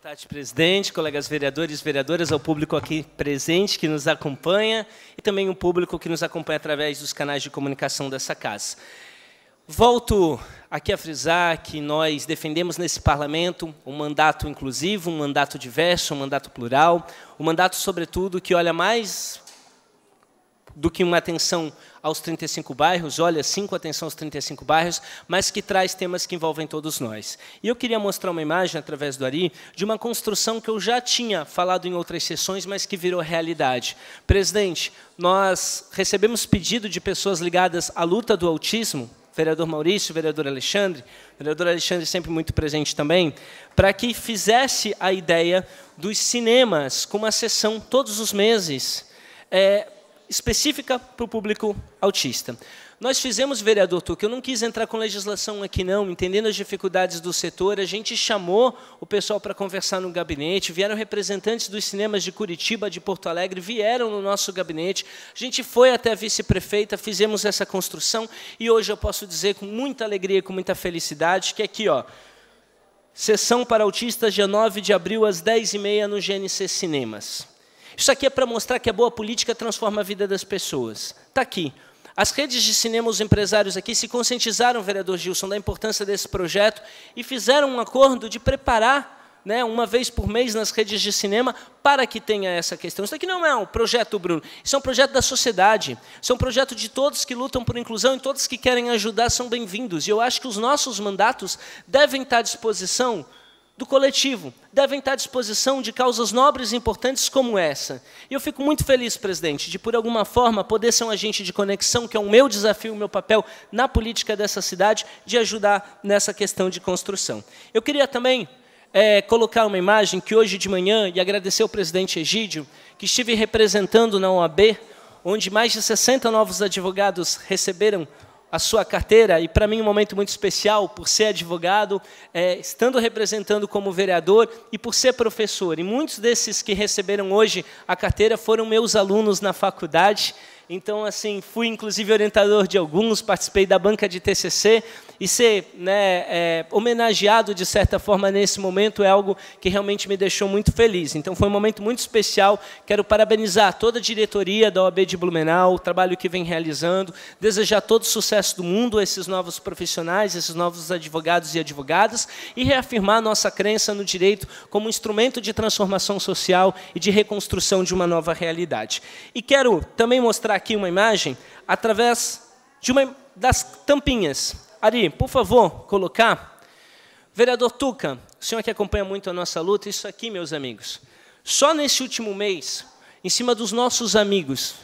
Boa tarde, presidente, colegas vereadores, vereadoras, ao público aqui presente que nos acompanha e também o público que nos acompanha através dos canais de comunicação dessa casa. Volto aqui a frisar que nós defendemos nesse parlamento um mandato inclusivo, um mandato diverso, um mandato plural, um mandato, sobretudo, que olha mais do que uma atenção aos 35 bairros, olha, cinco atenção aos 35 bairros, mas que traz temas que envolvem todos nós. E eu queria mostrar uma imagem, através do Ari, de uma construção que eu já tinha falado em outras sessões, mas que virou realidade. Presidente, nós recebemos pedido de pessoas ligadas à luta do autismo, vereador Maurício, vereador Alexandre, vereador Alexandre sempre muito presente também, para que fizesse a ideia dos cinemas com uma sessão todos os meses, é, específica para o público autista. Nós fizemos, vereador Tuque, eu não quis entrar com legislação aqui não, entendendo as dificuldades do setor, a gente chamou o pessoal para conversar no gabinete, vieram representantes dos cinemas de Curitiba, de Porto Alegre, vieram no nosso gabinete, a gente foi até a vice-prefeita, fizemos essa construção, e hoje eu posso dizer com muita alegria, com muita felicidade, que aqui, ó, sessão para autistas, dia 9 de abril, às 10h30, no GNC Cinemas. Isso aqui é para mostrar que a boa política transforma a vida das pessoas. Está aqui. As redes de cinema, os empresários aqui se conscientizaram, vereador Gilson, da importância desse projeto e fizeram um acordo de preparar, né, uma vez por mês nas redes de cinema, para que tenha essa questão. Isso aqui não é um projeto, Bruno. Isso é um projeto da sociedade. Isso é um projeto de todos que lutam por inclusão e todos que querem ajudar são bem-vindos. E eu acho que os nossos mandatos devem estar à disposição do coletivo devem estar à disposição de causas nobres e importantes como essa. E eu fico muito feliz, presidente, de por alguma forma poder ser um agente de conexão, que é o meu desafio, o meu papel na política dessa cidade, de ajudar nessa questão de construção. Eu queria também é, colocar uma imagem que hoje de manhã, e agradecer ao presidente Egídio, que estive representando na OAB, onde mais de 60 novos advogados receberam a sua carteira, e para mim um momento muito especial, por ser advogado, é, estando representando como vereador e por ser professor. E muitos desses que receberam hoje a carteira foram meus alunos na faculdade, então, assim, fui inclusive orientador de alguns, participei da banca de TCC e ser né, é, homenageado de certa forma nesse momento é algo que realmente me deixou muito feliz. Então, foi um momento muito especial. Quero parabenizar toda a diretoria da OAB de Blumenau, o trabalho que vem realizando, desejar todo o sucesso do mundo a esses novos profissionais, esses novos advogados e advogadas e reafirmar nossa crença no direito como instrumento de transformação social e de reconstrução de uma nova realidade. E quero também mostrar aqui uma imagem através de uma das tampinhas. Ari, por favor, colocar. Vereador Tuca, o senhor que acompanha muito a nossa luta, isso aqui, meus amigos. Só nesse último mês, em cima dos nossos amigos,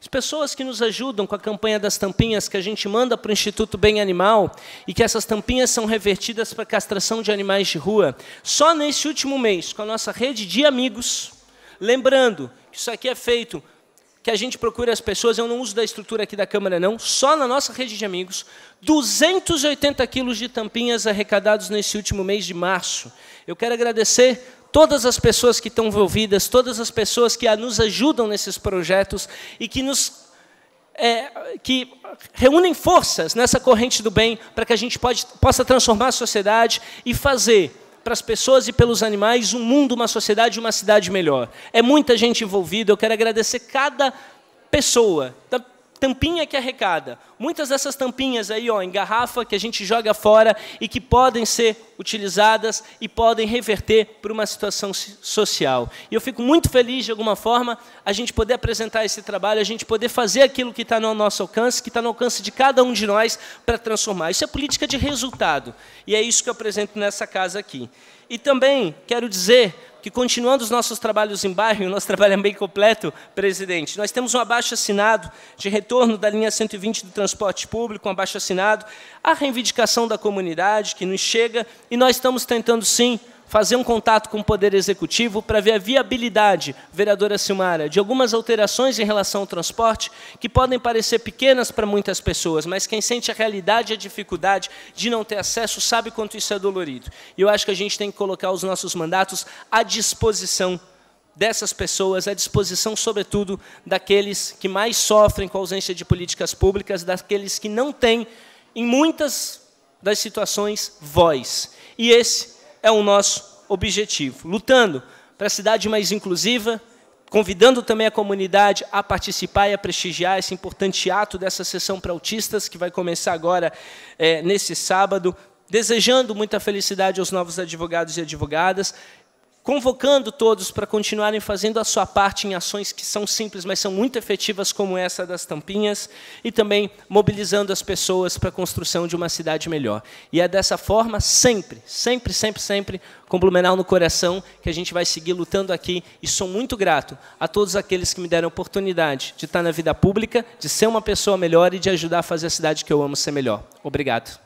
as pessoas que nos ajudam com a campanha das tampinhas que a gente manda para o Instituto Bem Animal e que essas tampinhas são revertidas para castração de animais de rua. Só nesse último mês, com a nossa rede de amigos, lembrando que isso aqui é feito que a gente procure as pessoas, eu não uso da estrutura aqui da Câmara, não, só na nossa rede de amigos, 280 quilos de tampinhas arrecadados nesse último mês de março. Eu quero agradecer todas as pessoas que estão envolvidas, todas as pessoas que nos ajudam nesses projetos e que nos é, que reúnem forças nessa corrente do bem para que a gente pode, possa transformar a sociedade e fazer para as pessoas e pelos animais um mundo, uma sociedade, uma cidade melhor. É muita gente envolvida, eu quero agradecer cada pessoa. Então, tampinha que arrecada. Muitas dessas tampinhas aí, ó, em garrafa que a gente joga fora e que podem ser utilizadas e podem reverter para uma situação social. E eu fico muito feliz, de alguma forma, a gente poder apresentar esse trabalho, a gente poder fazer aquilo que está no nosso alcance, que está no alcance de cada um de nós para transformar. Isso é política de resultado. E é isso que eu apresento nessa casa aqui. E também quero dizer que, continuando os nossos trabalhos em bairro, nós trabalhamos é bem completo, presidente, nós temos um abaixo-assinado de retorno da linha 120 do transporte público, um abaixo-assinado, a reivindicação da comunidade que nos chega, e nós estamos tentando, sim, fazer um contato com o Poder Executivo para ver a viabilidade, vereadora Silmara, de algumas alterações em relação ao transporte que podem parecer pequenas para muitas pessoas, mas quem sente a realidade e a dificuldade de não ter acesso sabe quanto isso é dolorido. E eu acho que a gente tem que colocar os nossos mandatos à disposição dessas pessoas, à disposição, sobretudo, daqueles que mais sofrem com a ausência de políticas públicas, daqueles que não têm, em muitas das situações, voz. E esse é o nosso objetivo. Lutando para a cidade mais inclusiva, convidando também a comunidade a participar e a prestigiar esse importante ato dessa sessão para autistas, que vai começar agora é, nesse sábado, desejando muita felicidade aos novos advogados e advogadas convocando todos para continuarem fazendo a sua parte em ações que são simples, mas são muito efetivas, como essa das tampinhas, e também mobilizando as pessoas para a construção de uma cidade melhor. E é dessa forma, sempre, sempre, sempre, sempre, com Blumenau no coração, que a gente vai seguir lutando aqui. E sou muito grato a todos aqueles que me deram a oportunidade de estar na vida pública, de ser uma pessoa melhor e de ajudar a fazer a cidade que eu amo ser melhor. Obrigado.